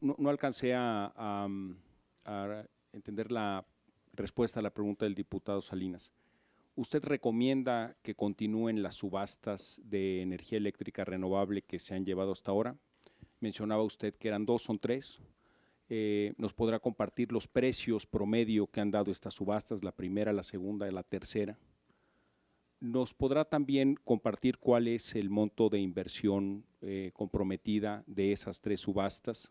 no, alcancé mm, a, entender la respuesta a la pregunta del diputado Salinas. ¿Usted recomienda que continúen las subastas de energía eléctrica renovable que se han llevado hasta ahora? Mencionaba usted que eran dos, son tres. Eh, ¿Nos podrá compartir los precios promedio que han dado estas subastas, la primera, la segunda y la tercera? nos podrá también compartir cuál es el monto de inversión eh, comprometida de esas tres subastas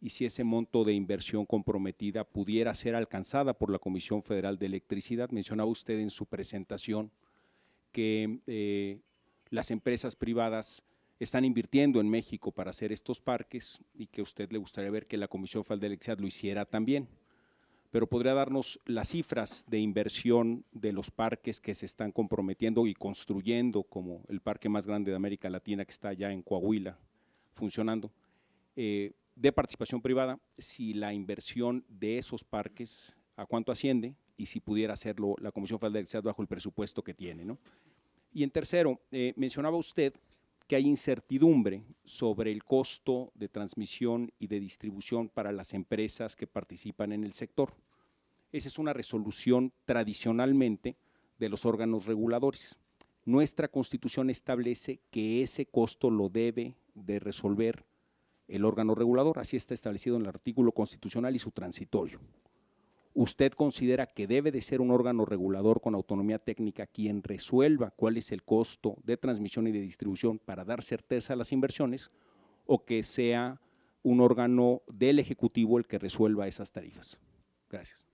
y si ese monto de inversión comprometida pudiera ser alcanzada por la Comisión Federal de Electricidad. Mencionaba usted en su presentación que eh, las empresas privadas están invirtiendo en México para hacer estos parques y que a usted le gustaría ver que la Comisión Federal de Electricidad lo hiciera también. Pero podría darnos las cifras de inversión de los parques que se están comprometiendo y construyendo, como el parque más grande de América Latina que está ya en Coahuila funcionando. Eh, de participación privada, si la inversión de esos parques, a cuánto asciende y si pudiera hacerlo la Comisión Federal de Electricidad bajo el presupuesto que tiene. ¿no? Y en tercero, eh, mencionaba usted que hay incertidumbre sobre el costo de transmisión y de distribución para las empresas que participan en el sector. Esa es una resolución tradicionalmente de los órganos reguladores. Nuestra Constitución establece que ese costo lo debe de resolver el órgano regulador, así está establecido en el artículo constitucional y su transitorio. ¿Usted considera que debe de ser un órgano regulador con autonomía técnica quien resuelva cuál es el costo de transmisión y de distribución para dar certeza a las inversiones o que sea un órgano del Ejecutivo el que resuelva esas tarifas? Gracias.